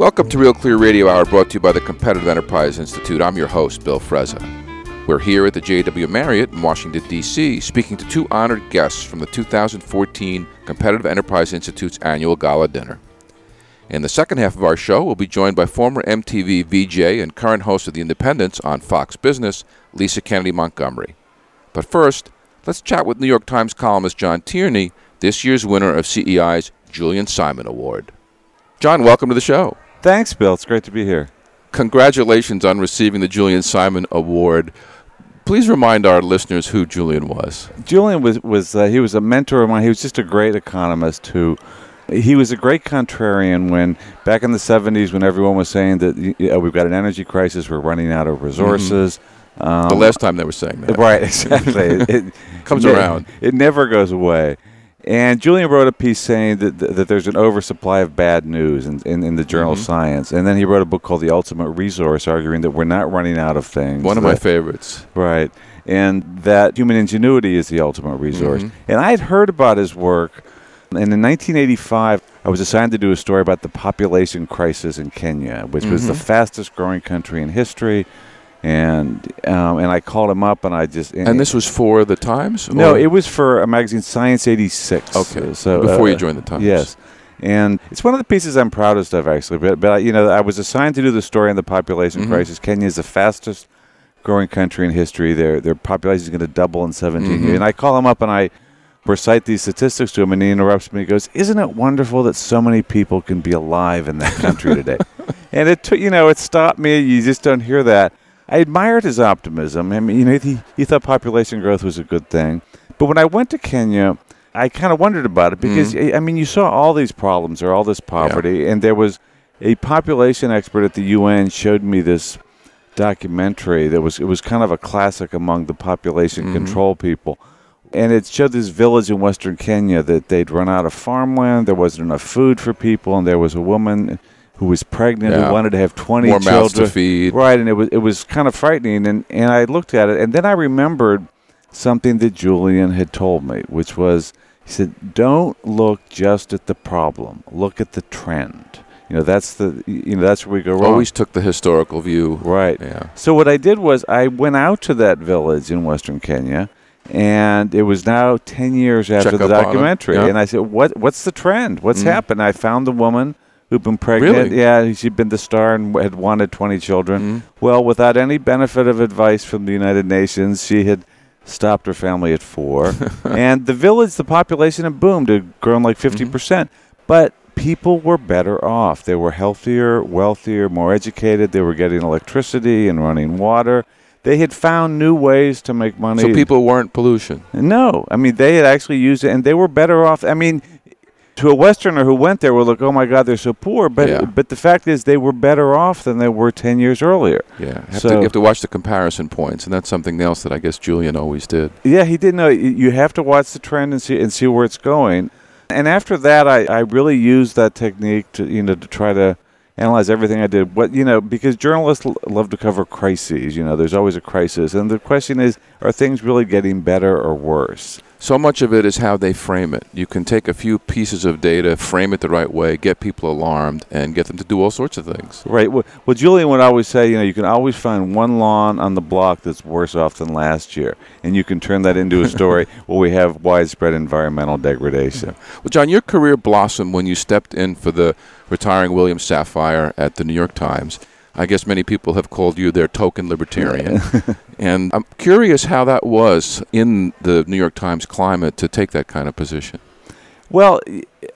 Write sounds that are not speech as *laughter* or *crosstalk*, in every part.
Welcome to Real Clear Radio Hour, brought to you by the Competitive Enterprise Institute. I'm your host, Bill Frezza. We're here at the JW Marriott in Washington, D.C., speaking to two honored guests from the 2014 Competitive Enterprise Institute's annual gala dinner. In the second half of our show, we'll be joined by former MTV VJ and current host of The Independents on Fox Business, Lisa Kennedy Montgomery. But first, let's chat with New York Times columnist John Tierney, this year's winner of CEI's Julian Simon Award. John, welcome to the show. Thanks, Bill. It's great to be here. Congratulations on receiving the Julian Simon Award. Please remind our listeners who Julian was. Julian was, was uh, he was a mentor of mine. He was just a great economist who he was a great contrarian when back in the 70s when everyone was saying that oh, we've got an energy crisis, we're running out of mm-hmm. resources. Mm-hmm. Um, the last time they were saying that. Right, *laughs* exactly. it, it comes it, around. It never goes away. And Julian wrote a piece saying that, that there's an oversupply of bad news in, in, in the journal mm-hmm. Science. And then he wrote a book called The Ultimate Resource, arguing that we're not running out of things. One of that, my favorites. Right. And that human ingenuity is the ultimate resource. Mm-hmm. And I had heard about his work. And in 1985, I was assigned to do a story about the population crisis in Kenya, which mm-hmm. was the mm-hmm. fastest growing country in history and um, and I called him up, and I just and, and this was for the Times. No, it was for a magazine, Science '86. Okay, so uh, before uh, you joined the Times, yes. And it's one of the pieces I'm proudest of, actually. But, but you know, I was assigned to do the story on the population mm-hmm. crisis. Kenya is the fastest growing country in history. Their their population is going to double in 17 mm-hmm. years. And I call him up and I recite these statistics to him, and he interrupts me. and goes, "Isn't it wonderful that so many people can be alive in that country today?" *laughs* and it took, you know, it stopped me. You just don't hear that. I admired his optimism. I mean, you know, he, he thought population growth was a good thing. But when I went to Kenya, I kind of wondered about it mm-hmm. because, mm-hmm. I mean, you saw all these problems or all this poverty, yeah. and there was a population expert at the UN showed me this documentary that was it was kind of a classic among the population mm-hmm. control people and it showed this village in western Kenya that they'd run out of farmland, there wasn't enough food for people, and there was a woman who was pregnant yeah. who wanted to have 20 More children to feed. right and it was it was kind of frightening and and I looked at it and then I remembered something that Julian had told me which was he said don't look just at the problem look at the trend you know that's the you know that's where we go wrong always took the historical view right yeah so what I did was I went out to that village in western Kenya and it was now 10 years after Check the documentary yeah. and I said what what's the trend what's mm. happened I found the woman who'd been pregnant. Really? Yeah, she'd been the star and had wanted 20 children. Mm-hmm. Well, without any benefit of advice from the United Nations, she had stopped her family at four. *laughs* and the village, the population had boomed, had grown like 50%. Mm-hmm. percent mm hmm But people were better off. They were healthier, wealthier, more educated. They were getting electricity and running water. They had found new ways to make money. So people weren't pollution. No, I mean they had actually used it, and they were better off. I mean, to a Westerner who went there, we're like, oh my God, they're so poor. But yeah. but the fact is, they were better off than they were ten years earlier. Yeah, have so, to, you have to watch the comparison points, and that's something else that I guess Julian always did. Yeah, he did not know. You have to watch the trend and see and see where it's going. And after that, I, I really used that technique to you know to try to analyze everything I did. What you know, because journalists l- love to cover crises. You know, there's always a crisis, and the question is, are things really getting better or worse? so much of it is how they frame it. You can take a few pieces of data, frame it the right way, get people alarmed, and get them to do all sorts of things. Right. Well, well Julian would always say, you know, you can always find one lawn on the block that's worse off than last year, and you can turn that into a *laughs* story where we have widespread environmental degradation. Well, John, your career blossomed when you stepped in for the retiring William Sapphire at the New York Times. I guess many people have called you their token libertarian. *laughs* and I'm curious how that was in the New York Times climate to take that kind of position. Well,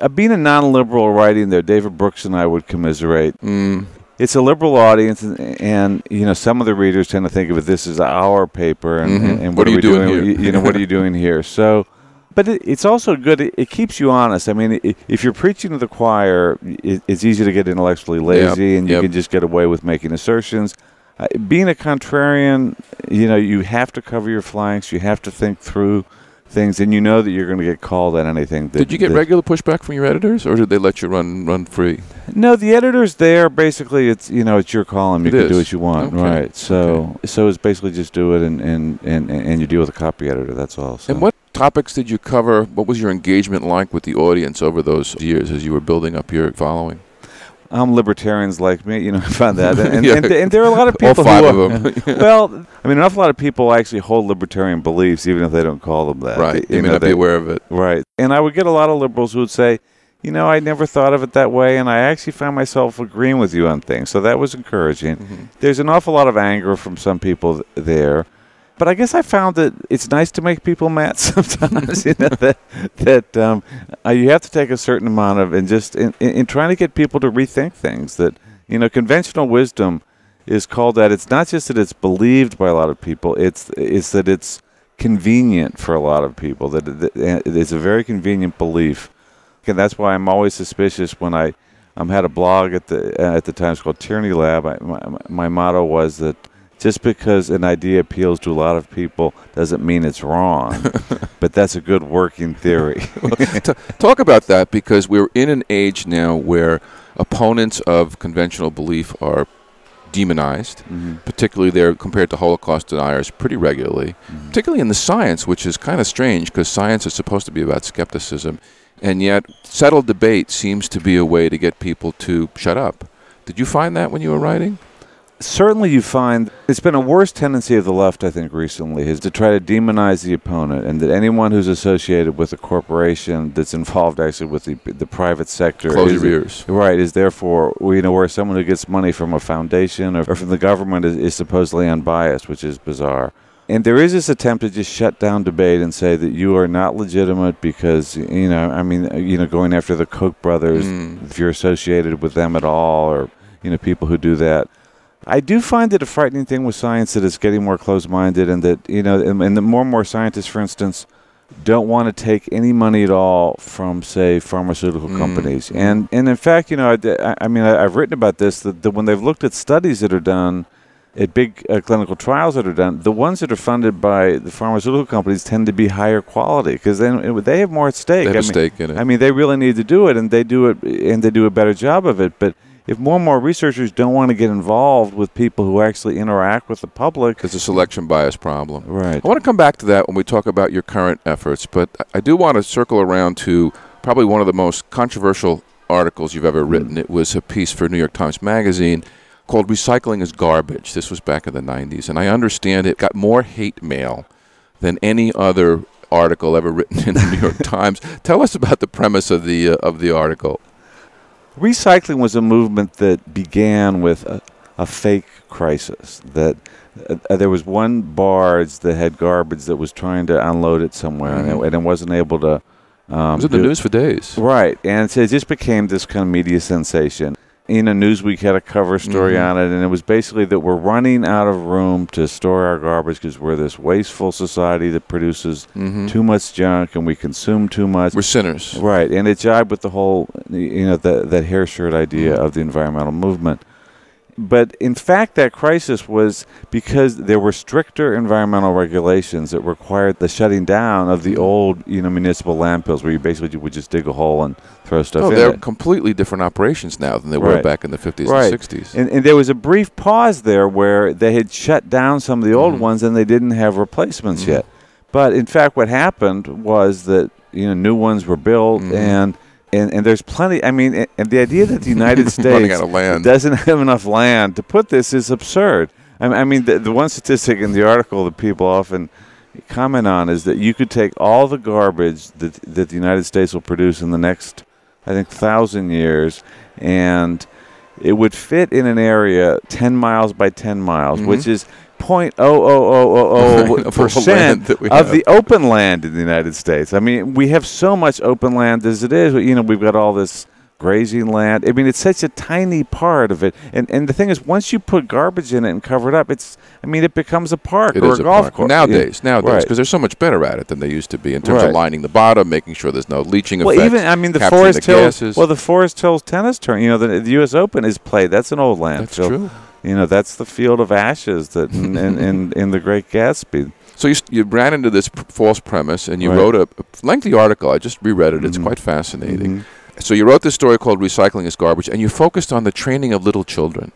uh, being a non liberal writing there, David Brooks and I would commiserate. Mm. It's a liberal audience, and, and, you know some of the readers tend to think of it. This is our paper, and, mm-hmm. and, and what, what, are, are you doing, doing, here? You know, what are you *laughs* doing here? So but it, it's also good. It, it, keeps you honest. I mean, it, if you're preaching to the choir, it's easy to get intellectually lazy, yep, and you yep. can just get away with making assertions. Uh, being a contrarian, you know, you have to cover your flanks. You have to think through things, and you know that you're going to get called on anything. That, did you get that, regular pushback from your editors, or did they let you run run free? No, the editors there basically it's you know it's your column. You it can is. do what you want, okay. right? So okay. so it's basically just do it and and, and and you deal with a copy editor. That's all. So. And what topics did you cover? What was your engagement like with the audience over those years as you were building up your following? I'm libertarians like me, you know, *laughs* I found that. And, *laughs* yeah. and, and, there are a lot of people. All five are, of them. *laughs* well, I mean, an awful lot of people actually hold libertarian beliefs, even if they don't call them that. Right. They, you, may know, not they, be aware of it. Right. And I would get a lot of liberals who would say, you know, I never thought of it that way, and I actually found myself agreeing with you on things. So that was encouraging. Mm-hmm. There's an awful lot of anger from some people there but I guess I found that it's nice to make people mad *laughs* sometimes. you know that that um, uh, you have to take a certain amount of and just in, in, in, trying to get people to rethink things. That you know, conventional wisdom is called that. It's not just that it's believed by a lot of people. It's it's that it's convenient for a lot of people. That, that it's a very convenient belief, and that's why I'm always suspicious when I. Um, had a blog at the uh, at the Times called Tyranny Lab. I, my, my motto was that just because an idea appeals to a lot of people doesn't mean it's wrong. *laughs* but that's a good working theory. *laughs* well, t- talk about that because we're in an age now where opponents of conventional belief are demonized, mm-hmm. particularly they're compared to Holocaust deniers pretty regularly, mm-hmm. particularly in the science, which is kind of strange because science is supposed to be about skepticism. And yet, settled debate seems to be a way to get people to shut up. Did you find that when you were writing? certainly you find it's been a worse tendency of the left, I think, recently, is to try to demonize the opponent and that anyone who's associated with a corporation that's involved actually with the, the private sector. Close is, your ears. Right, is therefore, you know, where someone who gets money from a foundation or, or from the government is, is supposedly unbiased, which is bizarre. And there is this attempt to just shut down debate and say that you are not legitimate because you know, I mean, uh, you know, going after the Koch brothers, mm. if you're associated with them at all, or you know, people who do that I do find it a frightening thing with science that it's getting more closed minded and that, you know, and, and more and more scientists, for instance, don't want to take any money at all from, say, pharmaceutical mm. companies. Mm. And, and in fact, you know, I, I mean, I, have written about this that, that when they've looked at studies that are done, at big uh, clinical trials that are done, the ones that are funded by the pharmaceutical companies tend to be higher quality because then they have more at stake. They have I mean, stake in it. I mean, they really need to do it, and they do it, and they do a better job of it. But if more and more researchers don't want to get involved with people who actually interact with the public, it's a selection bias problem. Right. I want to come back to that when we talk about your current efforts, but I do want to circle around to probably one of the most controversial articles you've ever mm. written. It was a piece for New York Times Magazine called Recycling is Garbage. This was back in the 90s, and I understand it got more hate mail than any other article ever written in the New York *laughs* Times. Tell us about the premise of the uh, of the article. Recycling was a movement that began with a, a fake crisis. That uh, there was one barge that had garbage that was trying to unload it somewhere, mm-hmm. and, it, mm-hmm. and, it, wasn't able to. Um, it was in the news it. for days. Right, and so it just became this kind of media sensation. In a Newsweek had a cover story mm-hmm. on it, and it was basically that we're running out of room to store our garbage because we're this wasteful society that produces mm-hmm. too much junk and we consume too much. We're sinners, right? And it jibed with the whole, you know, the, that hair shirt idea mm-hmm. of the environmental movement. But in fact, that crisis was because there were stricter environmental regulations that required the shutting down of the old, you know, municipal landfills, where you basically would just dig a hole and throw stuff. Oh, in they're it. completely different operations now than they right. were back in the fifties right. and sixties. And, and, there was a brief pause there where they had shut down some of the old mm-hmm. ones, and they didn't have replacements mm-hmm. yet. But in fact, what happened was that you know new ones were built mm-hmm. and and, and there's plenty. I mean, and the idea that the *laughs* United States doesn't have enough land to put this is absurd. I, I mean, the, the, one statistic in the article that people often comment on is that you could take all the garbage that that the United States will produce in the next, I think, thousand years, and it would fit in an area ten miles by ten miles, mm-hmm. which is point oh oh oh oh percent of the open land in the United States. I mean, we have so much open land as it is. You know, we've got all this grazing land. I mean, it's such a tiny part of it. And and the thing is, once you put garbage in it and cover it up, it's I mean, it becomes a park it or a, a golf course nowadays. Yeah. Nowadays, because right. they're so much better at it than they used to be in terms right. of lining the bottom, making sure there's no leaching. Well, effects, even I mean, the Forest the Hills. Gases. Well, the Forest Hills tennis tournament. You know, the, the U.S. Open is played. That's an old land. That's so. true you know that's the field of ashes that in in, in, *laughs* the Great Gatsby. So you, you ran into this p- false premise, and you right. wrote a lengthy article. I just reread it; mm-hmm. it's quite fascinating. Mm-hmm. So you wrote this story called "Recycling is Garbage," and you focused on the training of little children.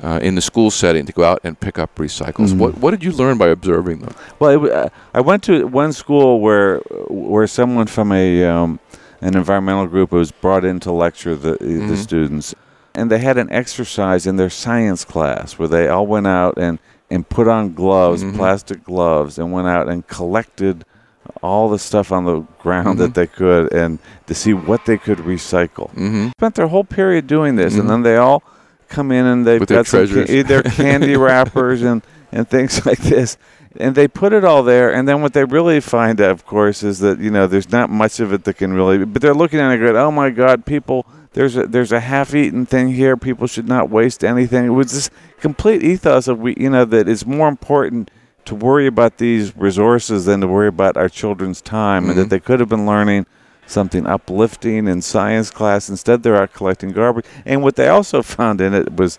Uh, in the school setting to go out and pick up recycles. Mm-hmm. What what did you learn by observing them? Well, uh, I went to one school where where someone from a um, an environmental group was brought in to lecture the the mm-hmm. students, and they had an exercise in their science class where they all went out and and put on gloves, mm-hmm. plastic gloves, and went out and collected all the stuff on the ground mm-hmm. that they could and to see what they could recycle. Mm-hmm. Spent their whole period doing this, and mm-hmm. then they all come in and they've With got their, some, their candy *laughs* wrappers and, and things *laughs* like this and they put it all there. And then what they really find, of course, is that you know there's not much of it that can really. But they're looking at it going, "Oh my God, people! There's a, there's a half-eaten thing here. People should not waste anything." It was this complete ethos of we, you know, that it's more important to worry about these resources than to worry about our children's time, mm-hmm. and that mm-hmm. they could have been learning something uplifting in science class. Instead, they're out collecting garbage. And what they also found in it was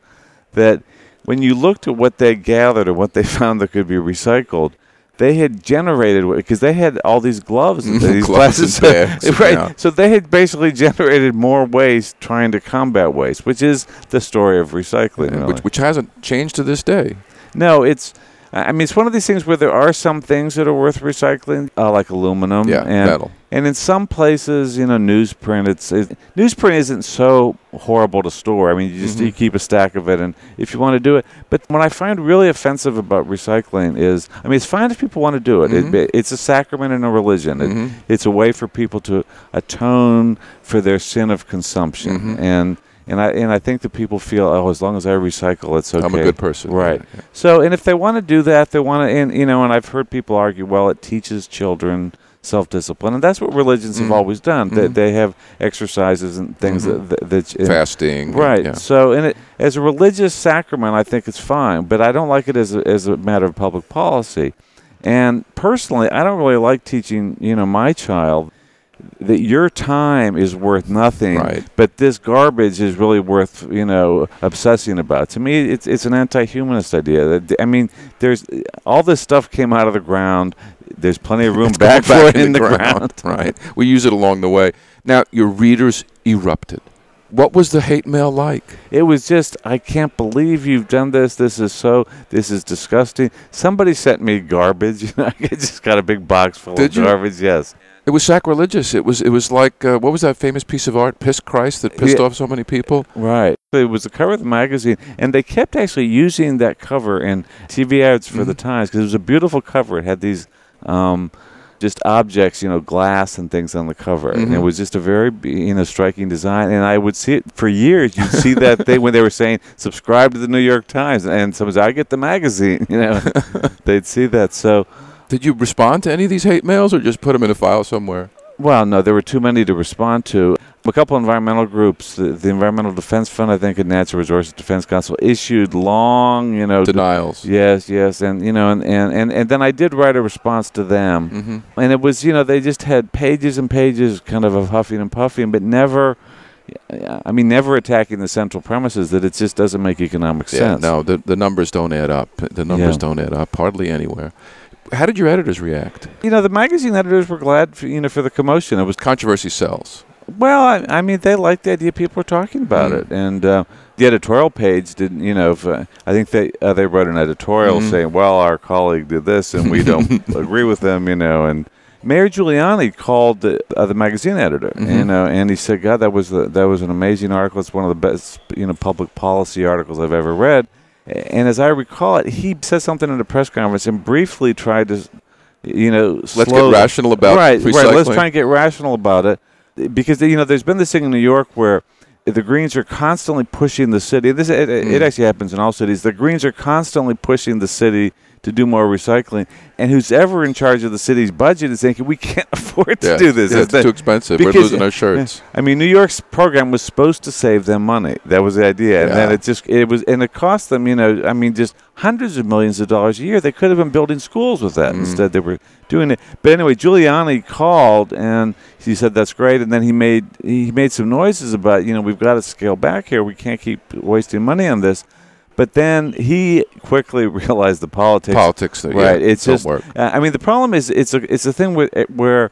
that when you looked at what they gathered or what they *laughs* found that could be recycled, they had generated because they had all these gloves, and *laughs* these glasses. *laughs* right? Yeah. So they had basically generated more waste trying to combat waste, which is the story of recycling, yeah, really. which, which hasn't changed to this day. No, it's. I mean, it's one of these things where there are some things that are worth recycling, uh, like aluminum yeah, and metal. And in some places, you know, newsprint. It's it, newsprint isn't so horrible to store. I mean, you just mm-hmm. you keep a stack of it, and if you want to do it. But what I find really offensive about recycling is, I mean, it's fine if people want to do it. Mm-hmm. it it's a sacrament and a religion. It, mm-hmm. It's a way for people to atone for their sin of consumption, mm-hmm. and and I and I think that people feel, oh, as long as I recycle, it's okay. I'm a good person, right? Yeah. So, and if they want to do that, they want to, and you know, and I've heard people argue, well, it teaches children self discipline, and that's what religions mm-hmm. have mm. always done. Mm-hmm. They, they have exercises and things mm-hmm. that, that, that fasting, right? Yeah. So, and it, as a religious sacrament, I think it's fine, but I don't like it as a, as a matter of public policy. And personally, I don't really like teaching, you know, my child that your time is worth nothing, right. but this garbage is really worth you know obsessing about. To me, it's it's an anti-humanist idea. I mean, there's all this stuff came out of the ground there's plenty of *laughs* room back, for it in, in the, the ground. ground. *laughs* Right. We use it along the way. Now, your readers erupted. What was the hate mail like? It was just, I can't believe you've done this. This is so, this is disgusting. Somebody sent me garbage. *laughs* I just got a big box full Did of you? garbage, yes. It was sacrilegious. It was, it was like, uh, what was that famous piece of art, Piss Christ, that pissed yeah. off so many people? Uh, right. It was the cover of the magazine, and they kept actually using that cover in TV ads for mm-hmm. the Times because it was a beautiful cover. It had these um, just objects, you know, glass and things on the cover. Mm-hmm. And it mm-hmm. was just a very, you know, striking design. And I would see it for years. You'd see that *laughs* thing when they were saying, subscribe to the New York Times. And someone said, I get the magazine. *laughs* You know, *laughs* they'd see that. So. Did you respond to any of these hate mails or just put them in a file somewhere? Well, no, there were too many to respond to a couple environmental groups, the, the, Environmental Defense Fund, I think, and Natural Resources Defense Council issued long, you know, denials. De- yes, yes, and you know, and, and and and then I did write a response to them, mm-hmm. and it was, you know, they just had pages and pages, kind of of huffing and puffing, but never. I mean, never attacking the central premises that it just doesn't make economic yeah, sense. No, the, the numbers don't add up. The numbers yeah. don't add up hardly anywhere. How did your editors react? You know, the magazine editors were glad, for, you know, for the commotion. It was controversy sells. Well, I, I, mean, they like the idea people are talking about mm-hmm. it, and uh, the editorial page didn't. You know, if, uh, I think they uh, they wrote an editorial mm-hmm. saying, "Well, our colleague did this, and we don't *laughs* agree with them." You know, and Mayor Giuliani called the, uh, the magazine editor, mm-hmm. you know, and he said, "God, that was the, that was an amazing article. It's one of the best, you know, public policy articles I've ever read." And as I recall it, he said something at a press conference and briefly tried to you know, let's get rational about right, right. Let's try and get rational about it because you know there's been this thing in New York where the Greens are constantly pushing the city. This it, mm. it, hmm. actually happens in all cities. The Greens are constantly pushing the city to do more recycling, and who's ever in charge of the city's budget is thinking we can't *laughs* afford to yeah. do this. Yeah, it's, too expensive. Because, We're losing our shirts. I mean, New York's program was supposed to save them money. That was the idea, and then it just it was and it cost them. You know, I mean, just hundreds of millions of dollars a year. They could have been building schools with that. Mm. Instead, they were doing it. But anyway, Giuliani called and he said that's great, and then he made he made some noises about you know we've got to scale back here. We can't keep wasting money on this. But then he quickly *laughs* realized the politics. Politics, that, right? Yeah, it's just. Work. Uh, I mean, the problem is it's a it's a thing where, where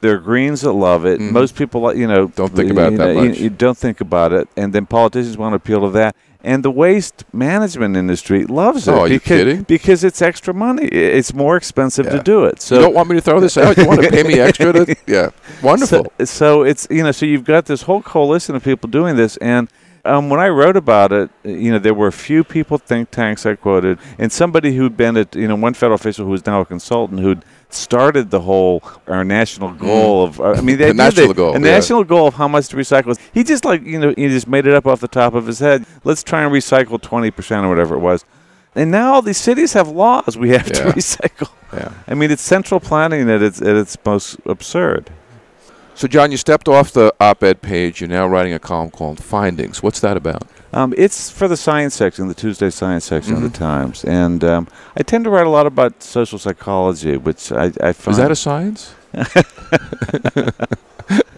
there are Greens that love it. Mm-hmm. Most people, you know, don't think about you that much. You, you, don't think about it, and then politicians want to appeal to that and the waste management industry loves oh, it. Oh, are you because, kidding? Because it's extra money. It's more expensive yeah. to do it. So you don't want me to throw this out. You want to pay me extra? To, *laughs* yeah, wonderful. So, so, it's you know so you've got this whole coalition of people doing this, and um, when I wrote about it, you know, there were a few people, think tanks I quoted, and somebody who'd been at, you know, one federal official who was now a consultant who'd started the whole our national mm-hmm. goal of I mean *laughs* the national the, goal a yeah. national goal of how much to recycle. He just like you know he just made it up off the top of his head. Let's try and recycle twenty percent or whatever it was. And now all these cities have laws we have yeah. to *laughs* recycle. Yeah. I mean it's central planning that it's at its most absurd. So, John, you stepped off the op ed page. You're now writing a column called Findings. What's that about? Um, it's for the science section, the Tuesday science section mm-hmm. of the mm-hmm. Times. And um, I tend to write a lot about social psychology, which I, I find. Is that a science? *laughs* *laughs*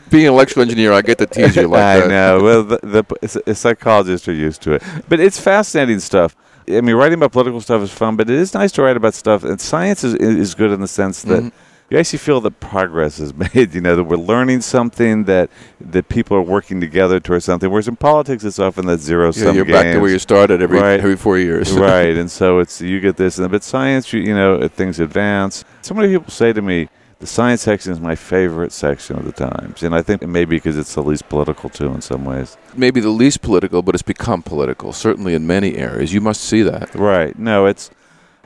Being an electrical engineer, I get to tease you like *laughs* I that. I know. Well, the, the psychologists are used to it. But it's fascinating stuff. I mean, writing about political stuff is fun, but it is nice to write about stuff. And science is, is good in the sense that. Mm-hmm you actually feel that progress is *laughs* made. You know that we're learning something that that people are working together towards something. Whereas in politics, it's often that zero sum. Yeah, you're games. back to where you started every right. every four years. *laughs* right, and so it's you get this, and but science, you, you know, uh, things advance. So many people say to me. The science section is my favorite section of the Times, and I think maybe because it's the least political too in some ways. Maybe the least political, but it's become political. Certainly in many areas, you must see that. Right? No, it's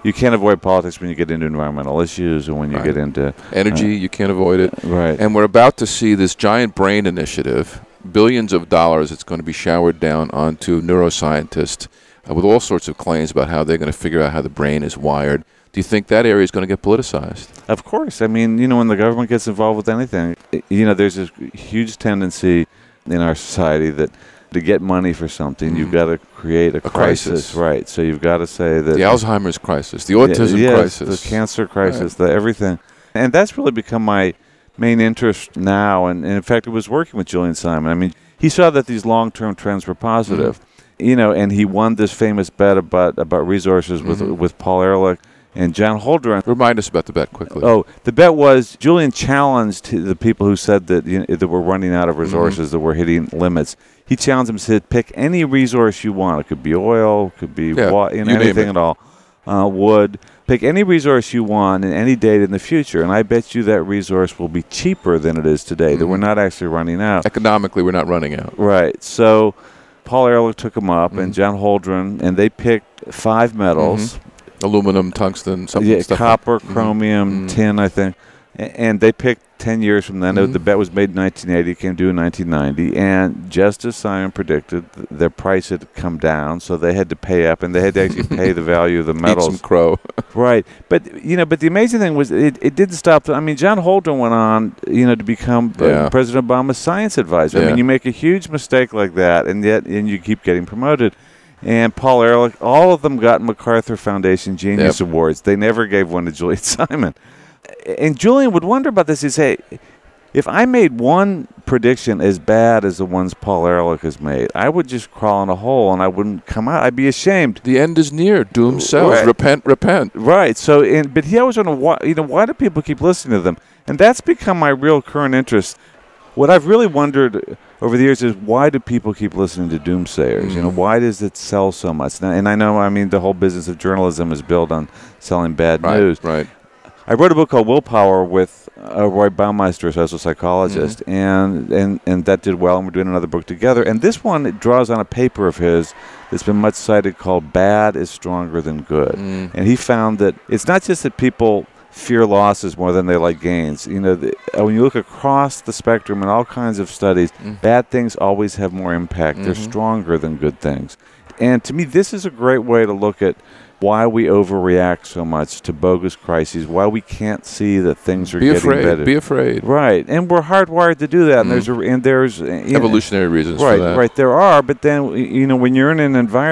you can't avoid politics when you get into environmental issues and when you right. get into energy. Uh, you can't avoid it. Right. And we're about to see this giant brain initiative, billions of dollars. It's going to be showered down onto neuroscientists uh, with all sorts of claims about how they're going to figure out how the brain is wired. Do you think that area is going to get politicized? Of course. I mean, you know, when the government gets involved with anything, you know, there's a huge tendency in our society that to get money for something, mm. you've got to create a, a crisis. crisis. right? So you've got to say that the Alzheimer's crisis, the autism yeah, yes, crisis, the cancer crisis, right. the everything, and that's really become my main interest now. And, and, in fact, it was working with Julian Simon. I mean, he saw that these long-term trends were positive, mm-hmm. you know, and he won this famous bet about about resources with mm-hmm. with Paul Ehrlich and John Holdren. Remind us about the bet quickly. Oh, the bet was Julian challenged the people who said that you know, that we're running out of mm-hmm. resources, mm-hmm. that we're hitting limits he challenged him to pick any resource you want. It could be oil, could be yeah, water, you know, anything at all. Uh, wood. Pick any resource you want in any date in the future, and I bet you that resource will be cheaper than it is today. Mm-hmm. That we're mm-hmm. not actually running out. Economically, we're not running out. Right. So, Paul Ehrlich took him up, mm-hmm. and John Holdren, and they picked five metals: mm-hmm. aluminum, tungsten, something, yeah, copper, like. Mm-hmm. chromium, mm-hmm. tin, I think and they picked 10 years from then. Mm-hmm. The bet was made in 1980, came due in 1990. And just as Simon predicted, their price had come down, so they had to pay up and they had to actually *laughs* pay the value of the metals. Eat some crow. *laughs* right. But, you know, but the amazing thing was it, it didn't stop. I mean, John Holton went on, you know, to become uh, yeah. President Obama's science advisor. Yeah. I mean, you make a huge mistake like that, and yet and you keep getting promoted and Paul Ehrlich, all of them got MacArthur Foundation Genius yep. Awards. They never gave one to Juliet *laughs* Simon and Julian would wonder about this. He'd say, if I made one prediction as bad as the ones Paul Ehrlich has made, I would just crawl in a hole and I wouldn't come out. I'd be ashamed. The end is near. Doom sells. Right. Repent, repent. Right. So, and, but he always wondered, why. You know, why do people keep listening to them? And that's become my real current interest. What I've really wondered over the years is why do people keep listening to doomsayers? Mm-hmm. You know, mm. why does it sell so much? and I know, I mean, the whole business of journalism is built on selling bad right, news. Right. I wrote a book called Willpower with uh, Roy Baumeister, as a psychologist, mm-hmm. and, and, and that did well, and we're doing another book together. And this one draws on a paper of his that's been much cited called Bad is Stronger Than Good. Mm. And he found that it's not just that people fear losses more than they like gains. You know, the, uh, when you look across the spectrum in all kinds of studies, mm-hmm. bad things always have more impact. Mm-hmm. They're stronger than good things. And to me, this is a great way to look at why we overreact so much to bogus crises, why we can't see that things are be getting afraid, better. Be afraid. Right, and we're hardwired to do that. And mm-hmm. there's a, and there's evolutionary know, reasons. Right, right. There are, but then you know when you're in an environment